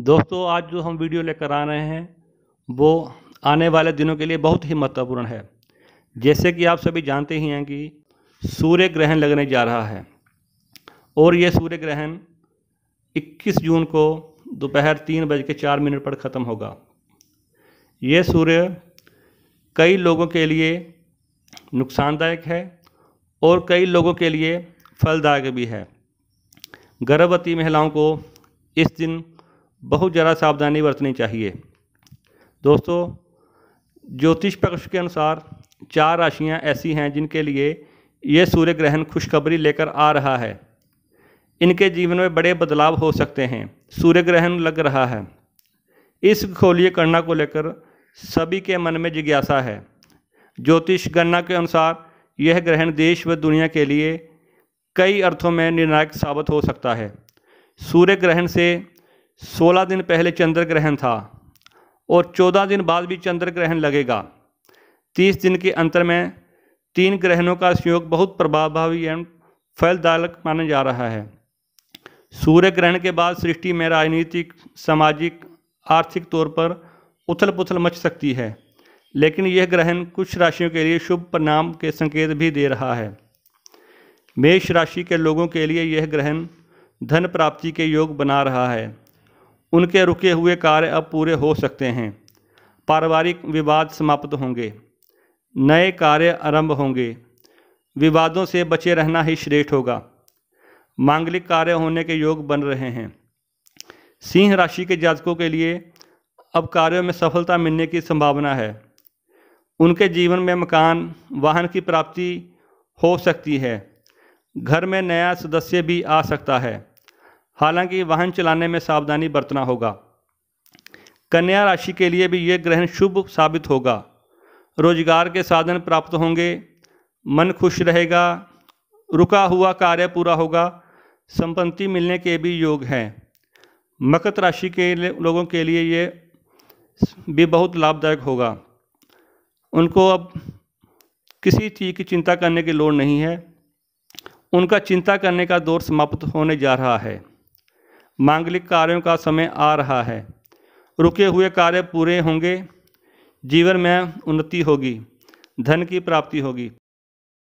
दोस्तों आज जो हम वीडियो लेकर आ रहे हैं वो आने वाले दिनों के लिए बहुत ही महत्वपूर्ण है जैसे कि आप सभी जानते ही हैं कि सूर्य ग्रहण लगने जा रहा है और ये सूर्य ग्रहण 21 जून को दोपहर तीन बज के चार मिनट पर ख़त्म होगा ये सूर्य कई लोगों के लिए नुकसानदायक है और कई लोगों के लिए फलदायक भी है गर्भवती महिलाओं को इस दिन बहुत ज़्यादा सावधानी बरतनी चाहिए दोस्तों ज्योतिष पक्ष के अनुसार चार राशियां ऐसी हैं जिनके लिए ये सूर्य ग्रहण खुशखबरी लेकर आ रहा है इनके जीवन में बड़े बदलाव हो सकते हैं सूर्य ग्रहण लग रहा है इस खोलिए गणना को लेकर सभी के मन में जिज्ञासा है ज्योतिष गणना के अनुसार यह ग्रहण देश व दुनिया के लिए कई अर्थों में निर्णायक साबित हो सकता है सूर्य ग्रहण से सोलह दिन पहले चंद्र ग्रहण था और चौदह दिन बाद भी चंद्र ग्रहण लगेगा तीस दिन के अंतर में तीन ग्रहणों का संयोग बहुत प्रभावभावी एवं फलदायक माना जा रहा है सूर्य ग्रहण के बाद सृष्टि में राजनीतिक सामाजिक आर्थिक तौर पर उथल पुथल मच सकती है लेकिन यह ग्रहण कुछ राशियों के लिए शुभ परिणाम के संकेत भी दे रहा है मेष राशि के लोगों के लिए यह ग्रहण धन प्राप्ति के योग बना रहा है उनके रुके हुए कार्य अब पूरे हो सकते हैं पारिवारिक विवाद समाप्त होंगे नए कार्य आरंभ होंगे विवादों से बचे रहना ही श्रेष्ठ होगा मांगलिक कार्य होने के योग बन रहे हैं सिंह राशि के जातकों के लिए अब कार्यों में सफलता मिलने की संभावना है उनके जीवन में मकान वाहन की प्राप्ति हो सकती है घर में नया सदस्य भी आ सकता है हालांकि वाहन चलाने में सावधानी बरतना होगा कन्या राशि के लिए भी ये ग्रहण शुभ साबित होगा रोजगार के साधन प्राप्त होंगे मन खुश रहेगा रुका हुआ कार्य पूरा होगा संपत्ति मिलने के भी योग हैं मकर राशि के लोगों के लिए ये भी बहुत लाभदायक होगा उनको अब किसी चीज़ की चिंता करने की लोड़ नहीं है उनका चिंता करने का दौर समाप्त होने जा रहा है मांगलिक कार्यों का समय आ रहा है रुके हुए कार्य पूरे होंगे जीवन में उन्नति होगी धन की प्राप्ति होगी